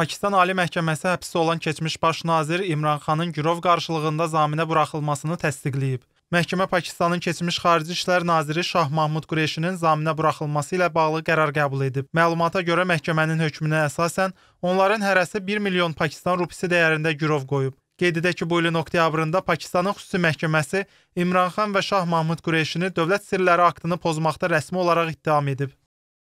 Pakistan Ali Məhkəməsi həbsdə olan keçmiş baş nazir İmran Xanın girov qarşılığında zaminə buraxılmasını təsdiqləyib. Məhkəmə Pakistanın keçmiş Xarici İşlər naziri Şah Mahmud Qureşinin zaminə buraxılması ilə bağlı qərar qəbul edib. Məlumata görə məhkəmənin hökmünə əsasən onların hərəsi 1 milyon Pakistan rupisi dəyərində girov qoyub. Qeyd edək ki, bu ilin oktyabrında Pakistanın xüsusi məhkəməsi İmran xan və Şah Mahmud Qureyşini dövlət sirləri aktını pozmaqda rəsmi olaraq ittiham edib.